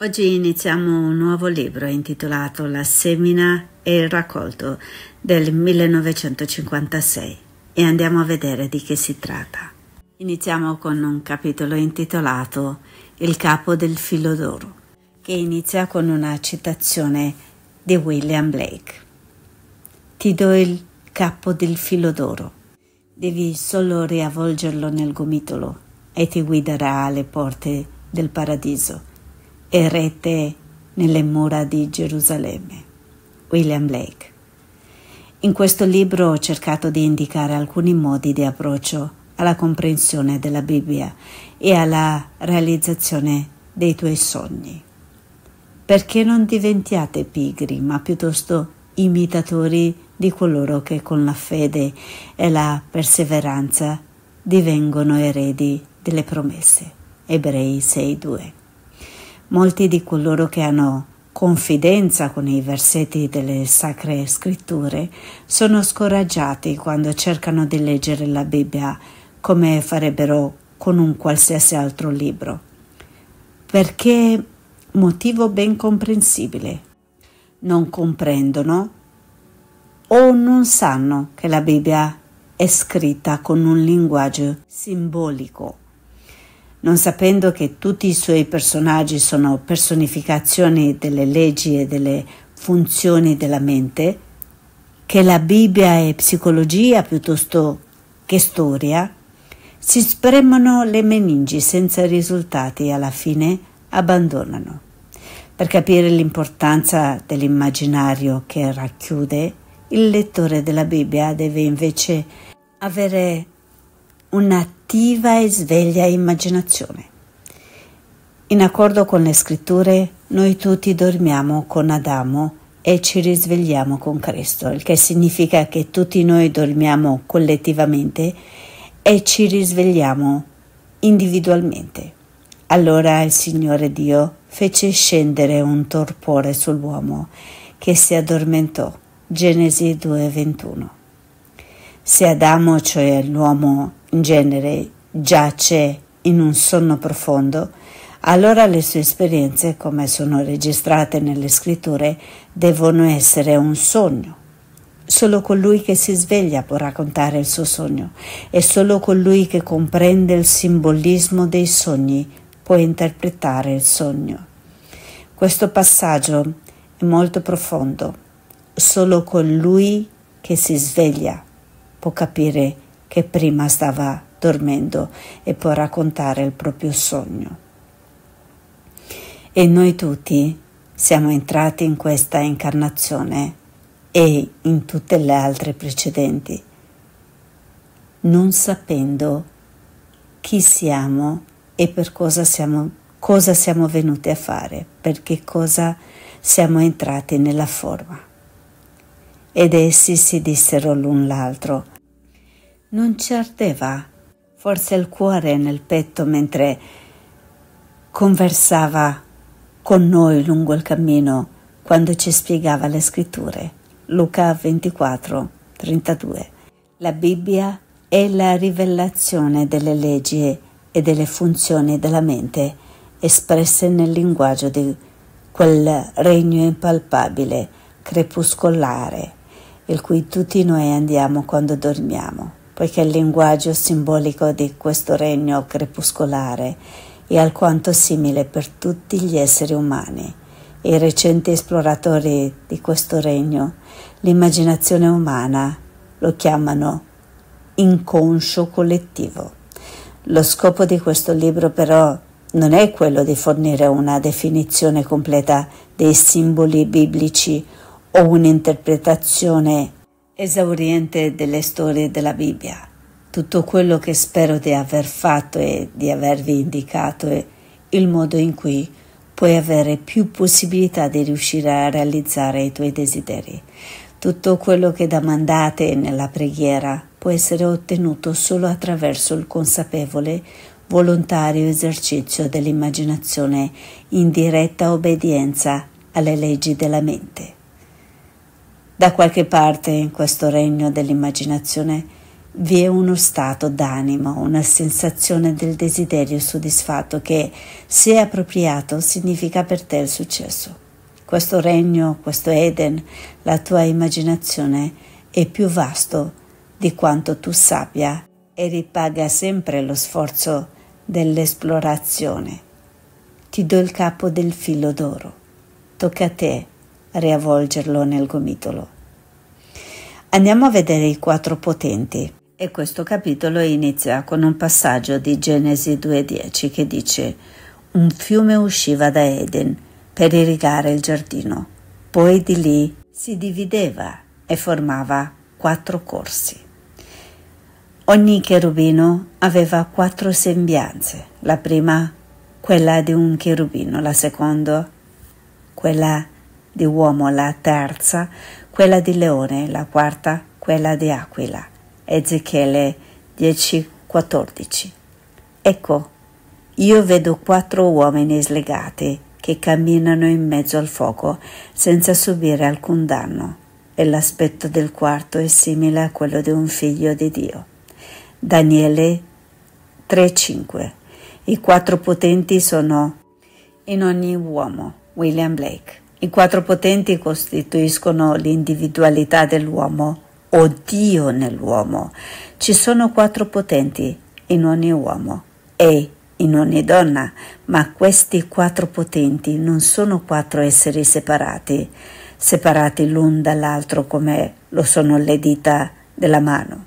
Oggi iniziamo un nuovo libro intitolato La semina e il raccolto del 1956 e andiamo a vedere di che si tratta. Iniziamo con un capitolo intitolato Il capo del filo d'oro, che inizia con una citazione di William Blake. Ti do il capo del filo d'oro, devi solo riavvolgerlo nel gomitolo e ti guiderà alle porte del paradiso e erede nelle mura di Gerusalemme. William Blake. In questo libro ho cercato di indicare alcuni modi di approccio alla comprensione della Bibbia e alla realizzazione dei tuoi sogni. Perché non diventiate pigri, ma piuttosto imitatori di coloro che con la fede e la perseveranza divengono eredi delle promesse. Ebrei 6:2 molti di coloro che hanno confidenza con i versetti delle sacre scritture sono scoraggiati quando cercano di leggere la Bibbia come farebbero con un qualsiasi altro libro. Perché motivo ben comprensibile. Non comprendono o non sanno che la Bibbia è scritta con un linguaggio simbolico non sapendo che tutti i suoi personaggi sono personificazioni delle leggi e delle funzioni della mente, che la Bibbia è psicologia piuttosto che storia, si spremono le meningi senza risultati e alla fine abbandonano. Per capire l'importanza dell'immaginario che racchiude, il lettore della Bibbia deve invece avere un'attiva e sveglia immaginazione. In accordo con le scritture, noi tutti dormiamo con Adamo e ci risvegliamo con Cristo, il che significa che tutti noi dormiamo collettivamente e ci risvegliamo individualmente. Allora il Signore Dio fece scendere un torpore sull'uomo che si addormentò. Genesi 2:21. Se Adamo, cioè l'uomo, in genere giace in un sonno profondo, allora le sue esperienze, come sono registrate nelle scritture, devono essere un sogno. Solo colui che si sveglia può raccontare il suo sogno e solo colui che comprende il simbolismo dei sogni può interpretare il sogno. Questo passaggio è molto profondo. Solo colui che si sveglia può capire che prima stava dormendo e può raccontare il proprio sogno. E noi tutti siamo entrati in questa incarnazione e in tutte le altre precedenti, non sapendo chi siamo e per cosa siamo, cosa siamo venuti a fare, perché cosa siamo entrati nella forma. Ed essi si dissero l'un l'altro, non ci ardeva forse il cuore nel petto mentre conversava con noi lungo il cammino quando ci spiegava le scritture. Luca 24, 32. La Bibbia è la rivelazione delle leggi e delle funzioni della mente espresse nel linguaggio di quel regno impalpabile, crepuscolare, il cui tutti noi andiamo quando dormiamo poiché il linguaggio simbolico di questo regno crepuscolare è alquanto simile per tutti gli esseri umani. I recenti esploratori di questo regno, l'immaginazione umana, lo chiamano inconscio collettivo. Lo scopo di questo libro però non è quello di fornire una definizione completa dei simboli biblici o un'interpretazione esauriente delle storie della Bibbia. Tutto quello che spero di aver fatto e di avervi indicato è il modo in cui puoi avere più possibilità di riuscire a realizzare i tuoi desideri. Tutto quello che domandate nella preghiera può essere ottenuto solo attraverso il consapevole, volontario esercizio dell'immaginazione in diretta obbedienza alle leggi della mente. Da qualche parte in questo regno dell'immaginazione vi è uno stato d'animo, una sensazione del desiderio soddisfatto che, se appropriato, significa per te il successo. Questo regno, questo Eden, la tua immaginazione è più vasto di quanto tu sappia e ripaga sempre lo sforzo dell'esplorazione. Ti do il capo del filo d'oro. Tocca a te riavvolgerlo nel gomitolo. Andiamo a vedere i quattro potenti. E questo capitolo inizia con un passaggio di Genesi 2.10 che dice Un fiume usciva da Eden per irrigare il giardino, poi di lì si divideva e formava quattro corsi. Ogni cherubino aveva quattro sembianze, la prima quella di un cherubino, la seconda quella di un di uomo la terza, quella di leone la quarta, quella di aquila. Ezechiele 10:14. Ecco, io vedo quattro uomini slegati che camminano in mezzo al fuoco senza subire alcun danno e l'aspetto del quarto è simile a quello di un figlio di Dio. Daniele 3:5. I quattro potenti sono in ogni uomo. William Blake. I quattro potenti costituiscono l'individualità dell'uomo o Dio nell'uomo. Ci sono quattro potenti in ogni uomo e in ogni donna, ma questi quattro potenti non sono quattro esseri separati, separati l'un dall'altro come lo sono le dita della mano.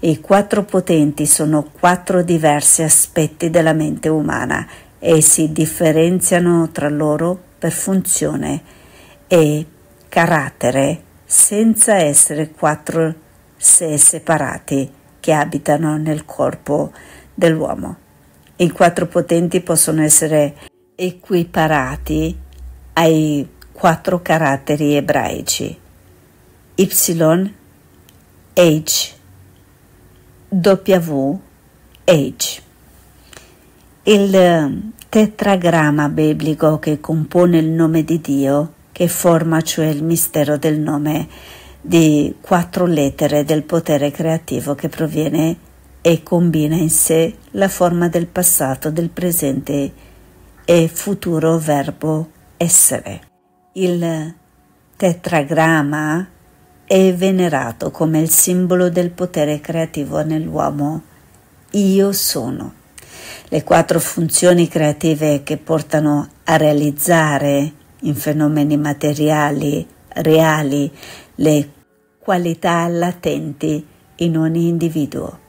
I quattro potenti sono quattro diversi aspetti della mente umana e si differenziano tra loro per funzione e carattere senza essere quattro sé separati che abitano nel corpo dell'uomo. I quattro potenti possono essere equiparati ai quattro caratteri ebraici Y, H, W, H. Il tetragramma biblico che compone il nome di Dio, che forma cioè il mistero del nome di quattro lettere del potere creativo che proviene e combina in sé la forma del passato, del presente e futuro verbo essere. Il tetragramma è venerato come il simbolo del potere creativo nell'uomo. Io sono le quattro funzioni creative che portano a realizzare in fenomeni materiali, reali, le qualità latenti in ogni individuo.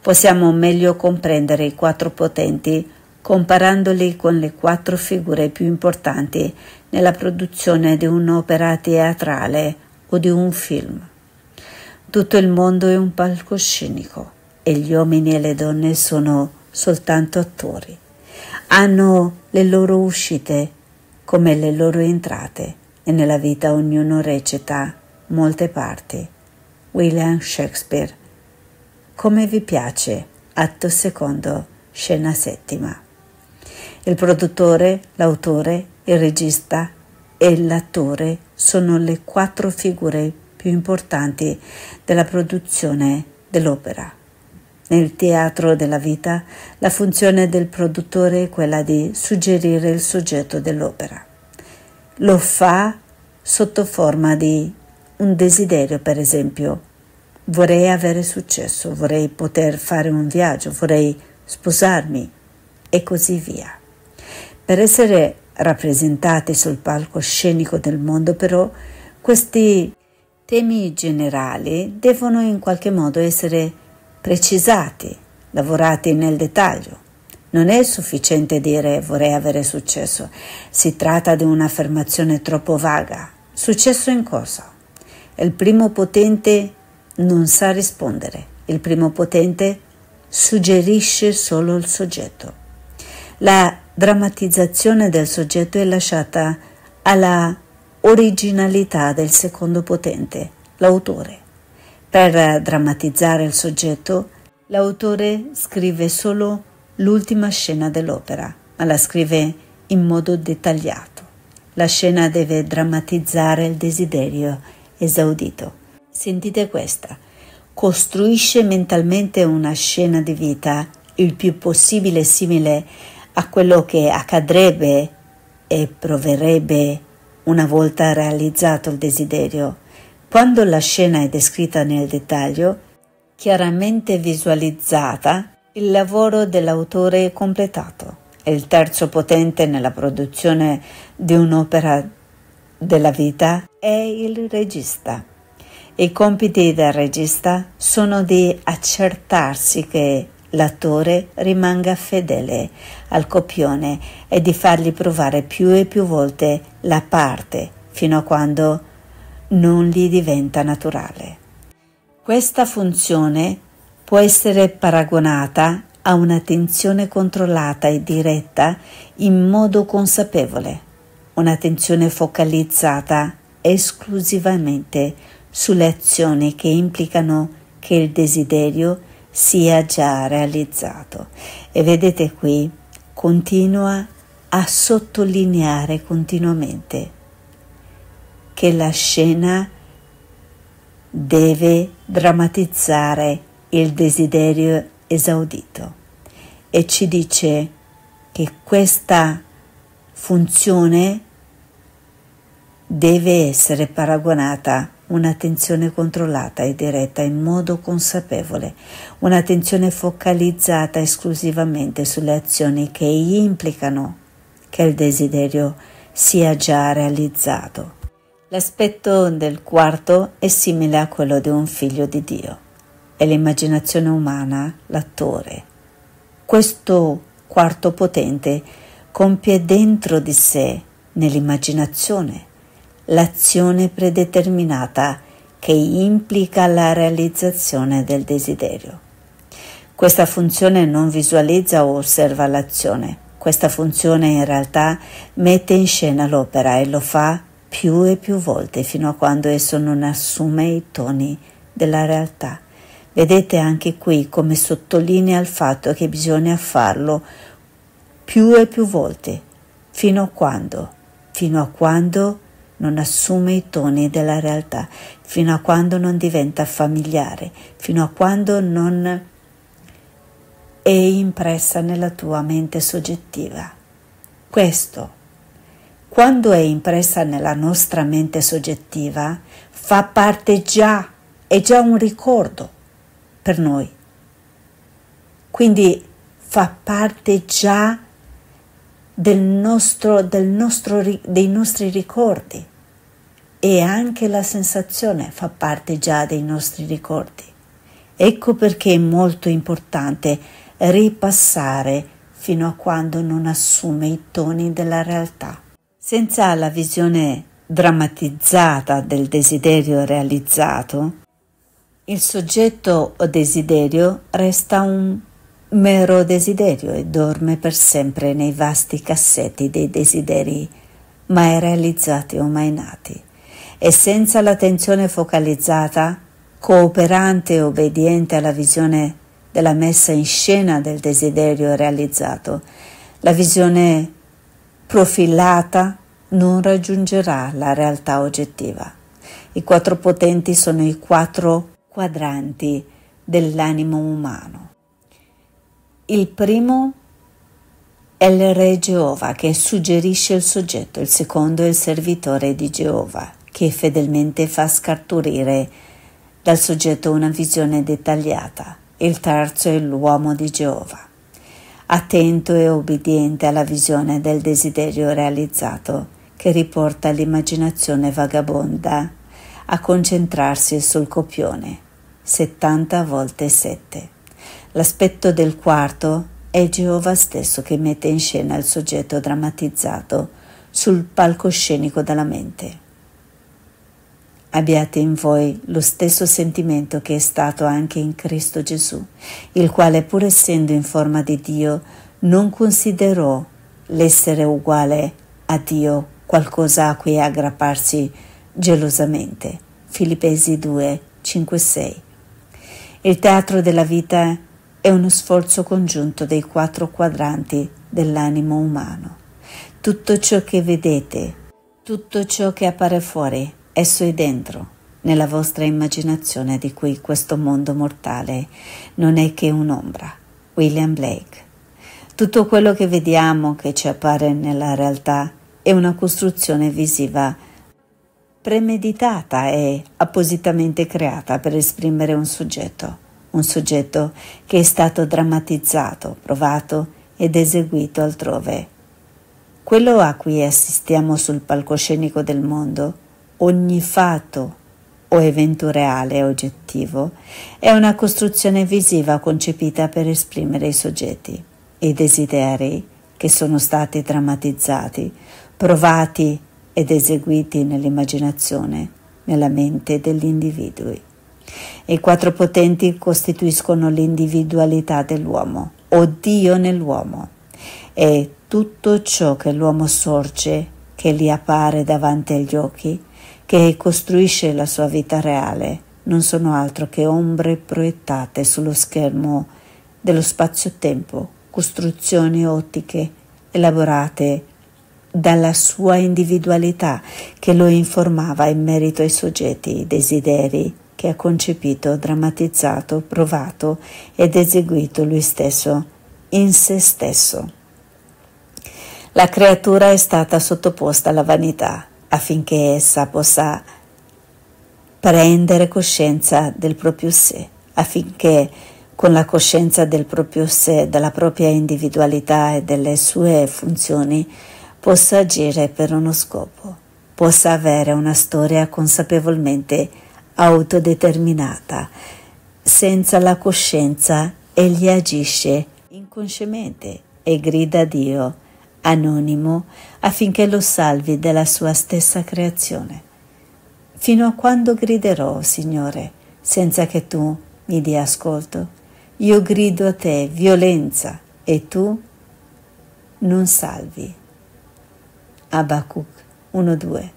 Possiamo meglio comprendere i quattro potenti comparandoli con le quattro figure più importanti nella produzione di un'opera teatrale o di un film. Tutto il mondo è un palcoscenico e gli uomini e le donne sono soltanto attori. Hanno le loro uscite come le loro entrate e nella vita ognuno recita molte parti. William Shakespeare. Come vi piace? Atto secondo, scena settima. Il produttore, l'autore, il regista e l'attore sono le quattro figure più importanti della produzione dell'opera. Nel teatro della vita la funzione del produttore è quella di suggerire il soggetto dell'opera. Lo fa sotto forma di un desiderio, per esempio. Vorrei avere successo, vorrei poter fare un viaggio, vorrei sposarmi e così via. Per essere rappresentati sul palcoscenico del mondo, però, questi temi generali devono in qualche modo essere precisati, lavorati nel dettaglio. Non è sufficiente dire vorrei avere successo, si tratta di un'affermazione troppo vaga. Successo in cosa? Il primo potente non sa rispondere, il primo potente suggerisce solo il soggetto. La drammatizzazione del soggetto è lasciata alla originalità del secondo potente, l'autore. Per drammatizzare il soggetto, l'autore scrive solo l'ultima scena dell'opera, ma la scrive in modo dettagliato. La scena deve drammatizzare il desiderio esaudito. Sentite questa. Costruisce mentalmente una scena di vita il più possibile simile a quello che accadrebbe e proverebbe una volta realizzato il desiderio quando la scena è descritta nel dettaglio, chiaramente visualizzata, il lavoro dell'autore è completato. È il terzo potente nella produzione di un'opera della vita è il regista. I compiti del regista sono di accertarsi che l'attore rimanga fedele al copione e di fargli provare più e più volte la parte fino a quando non gli diventa naturale. Questa funzione può essere paragonata a un'attenzione controllata e diretta in modo consapevole, un'attenzione focalizzata esclusivamente sulle azioni che implicano che il desiderio sia già realizzato. E vedete qui, continua a sottolineare continuamente che la scena deve drammatizzare il desiderio esaudito e ci dice che questa funzione deve essere paragonata un'attenzione controllata e diretta in modo consapevole, un'attenzione focalizzata esclusivamente sulle azioni che implicano che il desiderio sia già realizzato L'aspetto del quarto è simile a quello di un figlio di Dio. È l'immaginazione umana l'attore. Questo quarto potente compie dentro di sé, nell'immaginazione, l'azione predeterminata che implica la realizzazione del desiderio. Questa funzione non visualizza o osserva l'azione, questa funzione in realtà mette in scena l'opera e lo fa più e più volte fino a quando esso non assume i toni della realtà. Vedete anche qui come sottolinea il fatto che bisogna farlo più e più volte, fino a quando, fino a quando non assume i toni della realtà, fino a quando non diventa familiare, fino a quando non è impressa nella tua mente soggettiva. Questo quando è impressa nella nostra mente soggettiva, fa parte già, è già un ricordo per noi. Quindi fa parte già del nostro, del nostro, dei nostri ricordi e anche la sensazione fa parte già dei nostri ricordi. Ecco perché è molto importante ripassare fino a quando non assume i toni della realtà senza la visione drammatizzata del desiderio realizzato, il soggetto o desiderio resta un mero desiderio e dorme per sempre nei vasti cassetti dei desideri mai realizzati o mai nati. E senza l'attenzione focalizzata, cooperante e obbediente alla visione della messa in scena del desiderio realizzato, la visione profilata non raggiungerà la realtà oggettiva. I quattro potenti sono i quattro quadranti dell'animo umano. Il primo è il re Geova che suggerisce il soggetto, il secondo è il servitore di Geova che fedelmente fa scarturire dal soggetto una visione dettagliata, il terzo è l'uomo di Geova, attento e obbediente alla visione del desiderio realizzato che riporta l'immaginazione vagabonda a concentrarsi sul copione 70 volte 7. L'aspetto del quarto è Geova stesso che mette in scena il soggetto drammatizzato sul palcoscenico della mente. Abbiate in voi lo stesso sentimento che è stato anche in Cristo Gesù, il quale pur essendo in forma di Dio non considerò l'essere uguale a Dio qualcosa a cui aggrapparsi gelosamente. Filippesi 2, 5, 6. Il teatro della vita è uno sforzo congiunto dei quattro quadranti dell'animo umano. Tutto ciò che vedete, tutto ciò che appare fuori, esso è dentro, nella vostra immaginazione di cui questo mondo mortale non è che un'ombra. William Blake. Tutto quello che vediamo, che ci appare nella realtà, è una costruzione visiva premeditata e appositamente creata per esprimere un soggetto, un soggetto che è stato drammatizzato, provato ed eseguito altrove. Quello a cui assistiamo sul palcoscenico del mondo, ogni fatto o evento reale oggettivo, è una costruzione visiva concepita per esprimere i soggetti, i desideri che sono stati drammatizzati, provati ed eseguiti nell'immaginazione, nella mente degli individui. I quattro potenti costituiscono l'individualità dell'uomo, o Dio nell'uomo, e tutto ciò che l'uomo sorge, che gli appare davanti agli occhi, che costruisce la sua vita reale, non sono altro che ombre proiettate sullo schermo dello spazio-tempo, costruzioni ottiche elaborate dalla sua individualità che lo informava in merito ai soggetti, desideri che ha concepito, drammatizzato, provato ed eseguito lui stesso, in se stesso. La creatura è stata sottoposta alla vanità affinché essa possa prendere coscienza del proprio sé, affinché con la coscienza del proprio sé, della propria individualità e delle sue funzioni, possa agire per uno scopo, possa avere una storia consapevolmente autodeterminata. Senza la coscienza egli agisce inconsciamente e grida a Dio, anonimo, affinché lo salvi della sua stessa creazione. Fino a quando griderò, Signore, senza che tu mi dia ascolto? Io grido a te violenza e tu non salvi. Abacuc 1.2.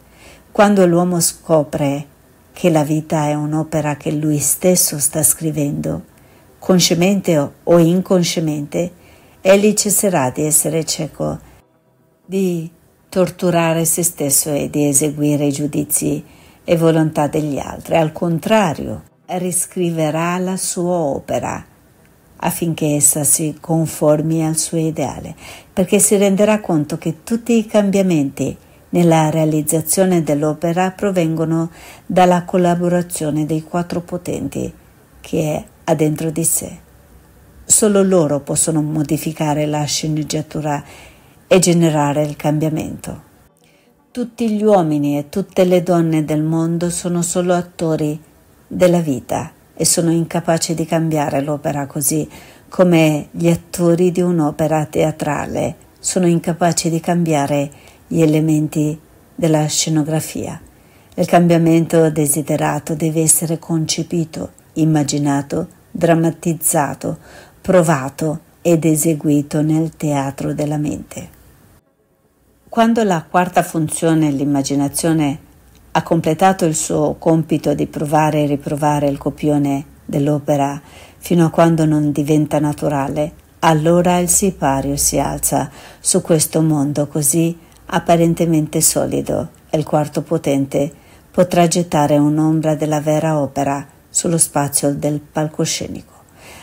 Quando l'uomo scopre che la vita è un'opera che lui stesso sta scrivendo, consciamente o inconsciamente, egli cesserà di essere cieco, di torturare se stesso e di eseguire i giudizi e volontà degli altri. Al contrario, riscriverà la sua opera affinché essa si conformi al suo ideale, perché si renderà conto che tutti i cambiamenti nella realizzazione dell'opera provengono dalla collaborazione dei quattro potenti che ha dentro di sé. Solo loro possono modificare la sceneggiatura e generare il cambiamento. Tutti gli uomini e tutte le donne del mondo sono solo attori della vita e sono incapace di cambiare l'opera così come gli attori di un'opera teatrale sono incapaci di cambiare gli elementi della scenografia. Il cambiamento desiderato deve essere concepito, immaginato, drammatizzato, provato ed eseguito nel teatro della mente. Quando la quarta funzione, l'immaginazione, ha completato il suo compito di provare e riprovare il copione dell'opera fino a quando non diventa naturale, allora il sipario si alza su questo mondo così apparentemente solido e il quarto potente potrà gettare un'ombra della vera opera sullo spazio del palcoscenico.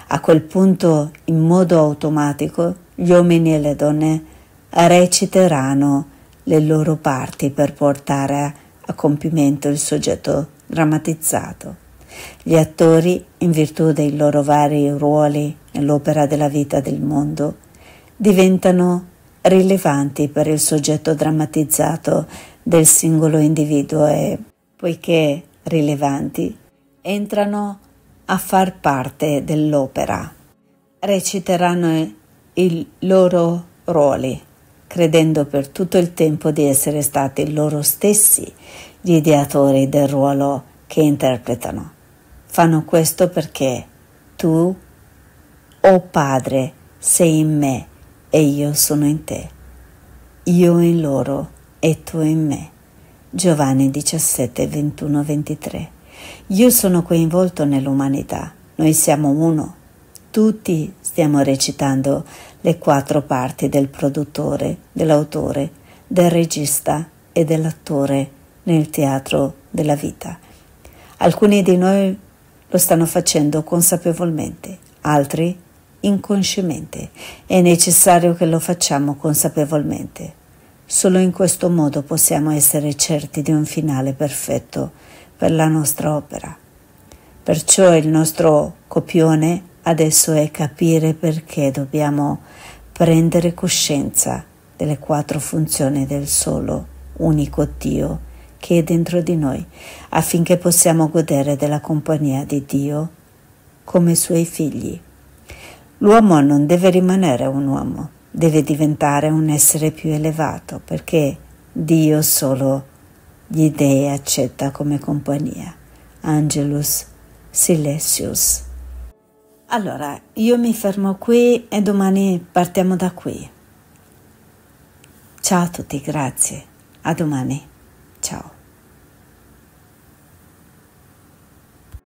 A quel punto, in modo automatico, gli uomini e le donne reciteranno le loro parti per portare a a compimento il soggetto drammatizzato. Gli attori, in virtù dei loro vari ruoli nell'opera della vita del mondo, diventano rilevanti per il soggetto drammatizzato del singolo individuo e, poiché rilevanti, entrano a far parte dell'opera. Reciteranno i loro ruoli credendo per tutto il tempo di essere stati loro stessi gli ideatori del ruolo che interpretano. Fanno questo perché tu, o oh Padre, sei in me e io sono in te, io in loro e tu in me. Giovanni 17, 21, 23. Io sono coinvolto nell'umanità, noi siamo uno, tutti stiamo recitando le quattro parti del produttore, dell'autore, del regista e dell'attore nel teatro della vita. Alcuni di noi lo stanno facendo consapevolmente, altri inconsciamente. È necessario che lo facciamo consapevolmente. Solo in questo modo possiamo essere certi di un finale perfetto per la nostra opera. Perciò il nostro copione adesso è capire perché dobbiamo prendere coscienza delle quattro funzioni del solo, unico Dio che è dentro di noi, affinché possiamo godere della compagnia di Dio come suoi figli. L'uomo non deve rimanere un uomo, deve diventare un essere più elevato, perché Dio solo gli dei accetta come compagnia. Angelus Silesius allora, io mi fermo qui e domani partiamo da qui. Ciao a tutti, grazie. A domani. Ciao.